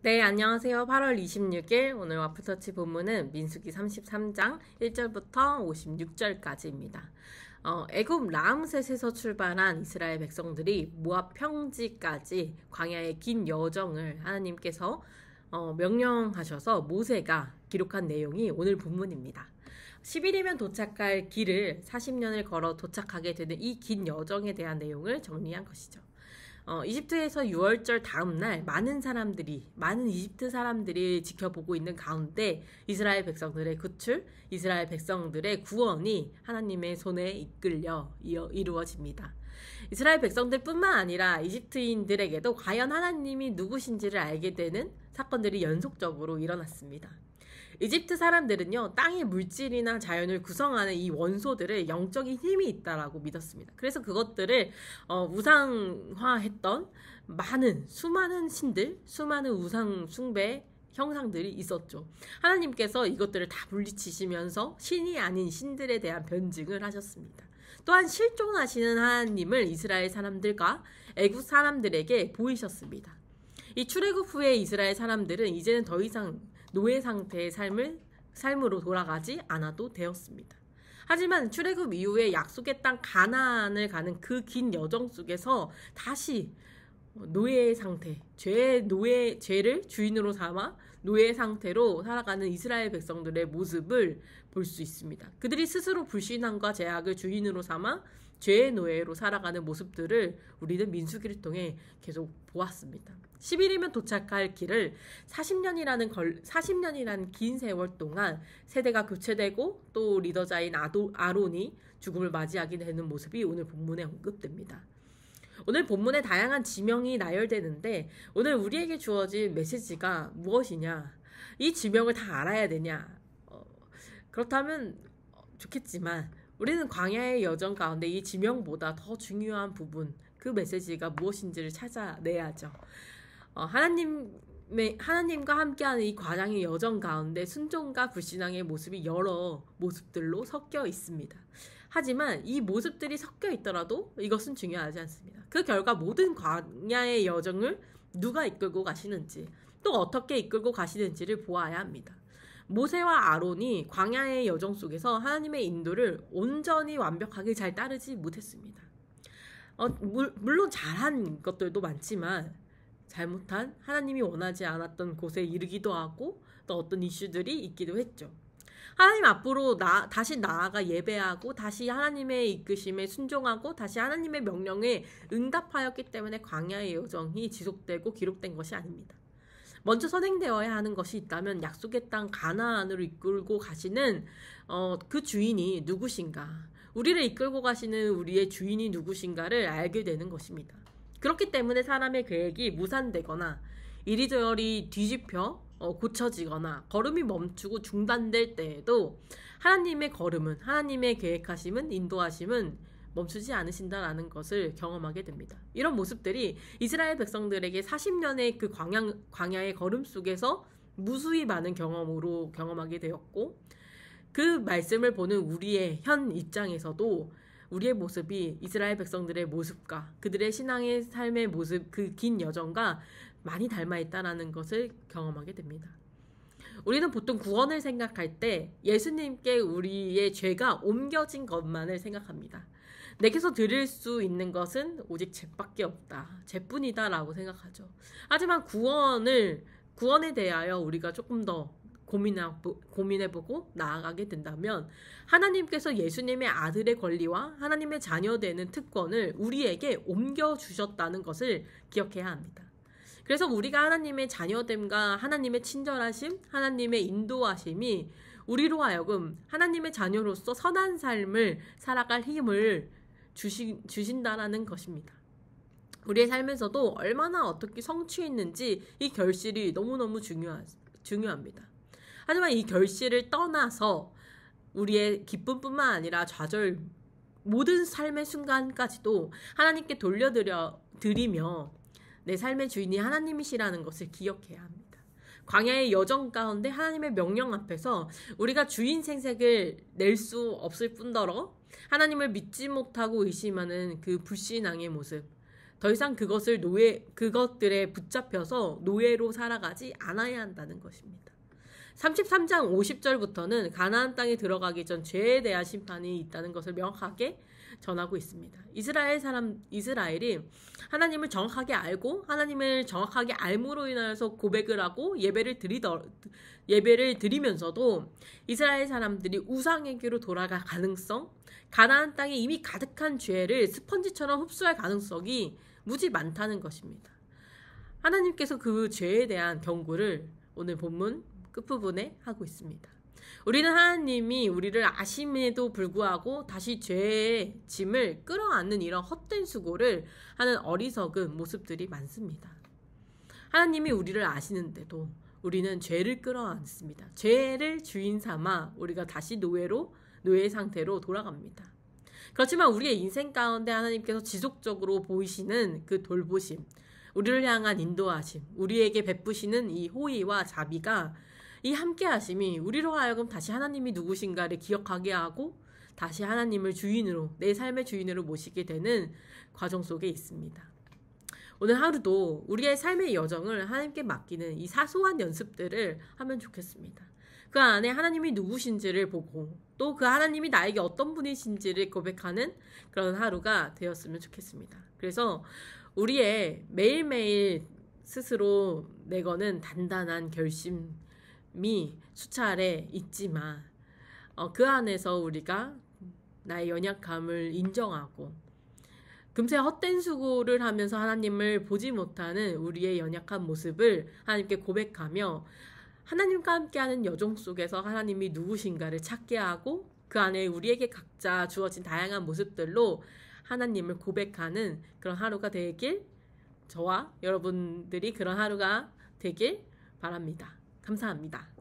네, 안녕하세요. 8월 26일 오늘 와프터치 본문은 민수기 33장 1절부터 56절까지입니다. 어, 애굽 라암셋에서 출발한 이스라엘 백성들이 모압 평지까지 광야의 긴 여정을 하나님께서 어, 명령하셔서 모세가 기록한 내용이 오늘 본문입니다. 10일이면 도착할 길을 40년을 걸어 도착하게 되는 이 긴 여정에 대한 내용을 정리한 것이죠. 어, 이집트에서 6월절 다음날 많은 사람들이 많은 이집트 사람들이 지켜보고 있는 가운데 이스라엘 백성들의 구출, 이스라엘 백성들의 구원이 하나님의 손에 이끌려 이루어집니다. 이스라엘 백성들뿐만 아니라 이집트인들에게도 과연 하나님이 누구신지를 알게 되는 사건들이 연속적으로 일어났습니다. 이집트 사람들은요 땅의 물질이나 자연을 구성하는 이 원소들을 영적인 힘이 있다라고 믿었습니다. 그래서 그것들을 어, 우상화했던 많은 수많은 신들, 수많은 우상 숭배 형상들이 있었죠. 하나님께서 이것들을 다 물리치시면서 신이 아닌 신들에 대한 변증을 하셨습니다. 또한 실존하시는 하나님을 이스라엘 사람들과 애굽 사람들에게 보이셨습니다. 이 출애굽 후에 이스라엘 사람들은 이제는 더 이상 노예 상태의 삶을 삶으로 돌아가지 않아도 되었습니다. 하지만 출애굽 이후에 약속의 땅 가나안을 가는 그 긴 여정 속에서 다시 노예 의 상태, 죄의 노예 죄를 주인으로 삼아 노예 상태로 살아가는 이스라엘 백성들의 모습을 볼 수 있습니다. 그들이 스스로 불신함과 제약을 주인으로 삼아 죄의 노예로 살아가는 모습들을 우리는 민수기를 통해 계속 보았습니다. 10일이면 도착할 길을 40년이라는 걸 40년이라는 긴 세월 동안 세대가 교체되고 또 리더자인 아도, 아론이 죽음을 맞이하게 되는 모습이 오늘 본문에 언급됩니다. 오늘 본문의 다양한 지명이 나열되는데 오늘 우리에게 주어진 메시지가 무엇이냐? 이 지명을 다 알아야 되냐? 어, 그렇다면 좋겠지만 우리는 광야의 여정 가운데 이 지명보다 더 중요한 부분, 그 메시지가 무엇인지를 찾아내야죠. 어, 하나님 하나님과 함께하는 이 과장의 여정 가운데 순종과 불신앙의 모습이 여러 모습들로 섞여 있습니다. 하지만 이 모습들이 섞여 있더라도 이것은 중요하지 않습니다. 그 결과 모든 광야의 여정을 누가 이끌고 가시는지 또 어떻게 이끌고 가시는지를 보아야 합니다. 모세와 아론이 광야의 여정 속에서 하나님의 인도를 온전히 완벽하게 잘 따르지 못했습니다. 어, 물, 물론 잘한 것들도 많지만 잘못한 하나님이 원하지 않았던 곳에 이르기도 하고 또 어떤 이슈들이 있기도 했죠. 하나님 앞으로 나 다시 나아가 예배하고 다시 하나님의 이끄심에 순종하고 다시 하나님의 명령에 응답하였기 때문에 광야의 여정이 지속되고 기록된 것이 아닙니다. 먼저 선행되어야 하는 것이 있다면 약속의 땅 가나안으로 이끌고 가시는 어, 그 주인이 누구신가, 우리를 이끌고 가시는 우리의 주인이 누구신가를 알게 되는 것입니다. 그렇기 때문에 사람의 계획이 무산되거나 이리저리 뒤집혀 어, 고쳐지거나 걸음이 멈추고 중단될 때에도 하나님의 걸음은 하나님의 계획하심은 인도하심은 멈추지 않으신다라는 것을 경험하게 됩니다. 이런 모습들이 이스라엘 백성들에게 40년의 그 광야, 광야의 걸음 속에서 무수히 많은 경험으로 경험하게 되었고 그 말씀을 보는 우리의 현 입장에서도 우리의 모습이 이스라엘 백성들의 모습과 그들의 신앙의 삶의 모습 그 긴 여정과 많이 닮아 있다라는 것을 경험하게 됩니다. 우리는 보통 구원을 생각할 때 예수님께 우리의 죄가 옮겨진 것만을 생각합니다. 내게서 드릴 수 있는 것은 오직 죄밖에 없다. 죄뿐이다라고 생각하죠. 하지만 구원을 구원에 대하여 우리가 조금 더 고민해보고 나아가게 된다면 하나님께서 예수님의 아들의 권리와 하나님의 자녀 되는 특권을 우리에게 옮겨주셨다는 것을 기억해야 합니다. 그래서 우리가 하나님의 자녀됨과 하나님의 친절하심, 하나님의 인도하심이 우리로 하여금 하나님의 자녀로서 선한 삶을 살아갈 힘을 주시, 주신다라는 것입니다. 우리의 삶에서도 얼마나 어떻게 성취했는지 이 결실이 너무너무 중요하, 중요합니다. 하지만 이 결실을 떠나서 우리의 기쁨뿐만 아니라 좌절 모든 삶의 순간까지도 하나님께 돌려드려 드리며 내 삶의 주인이 하나님이시라는 것을 기억해야 합니다. 광야의 여정 가운데 하나님의 명령 앞에서 우리가 주인 생색을 낼 수 없을 뿐더러 하나님을 믿지 못하고 의심하는 그 불신앙의 모습, 더 이상 그것을 노예, 그것들에 붙잡혀서 노예로 살아가지 않아야 한다는 것입니다. 33장 50절부터는 가나안 땅에 들어가기 전 죄에 대한 심판이 있다는 것을 명확하게 전하고 있습니다. 이스라엘 사람 이스라엘이 하나님을 정확하게 알고 하나님을 정확하게 알므로 인하여서 고백을 하고 예배를 드리더 예배를 드리면서도 이스라엘 사람들이 우상에게로 돌아갈 가능성, 가나안 땅에 이미 가득한 죄를 스펀지처럼 흡수할 가능성이 무지 많다는 것입니다. 하나님께서 그 죄에 대한 경고를 오늘 본문 끝부분에 하고 있습니다. 우리는 하나님이 우리를 아심에도 불구하고 다시 죄의 짐을 끌어안는 이런 헛된 수고를 하는 어리석은 모습들이 많습니다. 하나님이 우리를 아시는데도 우리는 죄를 끌어안습니다. 죄를 주인 삼아 우리가 다시 노예로 노예 상태로 돌아갑니다. 그렇지만 우리의 인생 가운데 하나님께서 지속적으로 보이시는 그 돌보심, 우리를 향한 인도하심, 우리에게 베푸시는 이 호의와 자비가 이 함께 하심이 우리로 하여금 다시 하나님이 누구신가를 기억하게 하고 다시 하나님을 주인으로 내 삶의 주인으로 모시게 되는 과정 속에 있습니다. 오늘 하루도 우리의 삶의 여정을 하나님께 맡기는 이 사소한 연습들을 하면 좋겠습니다. 그 안에 하나님이 누구신지를 보고 또 그 하나님이 나에게 어떤 분이신지를 고백하는 그런 하루가 되었으면 좋겠습니다. 그래서 우리의 매일매일 스스로 내거는 단단한 결심, 미 수차 례 있지 만 어, 그 안에서 우리가 나의 연약함을 인정하고 금세 헛된 수고를 하면서 하나님을 보지 못하는 우리의 연약한 모습을 하나님께 고백하며 하나님과 함께하는 여정 속에서 하나님이 누구신가를 찾게 하고 그 안에 우리에게 각자 주어진 다양한 모습들로 하나님을 고백하는 그런 하루가 되길 저와 여러분들이 그런 하루가 되길 바랍니다. 감사합니다.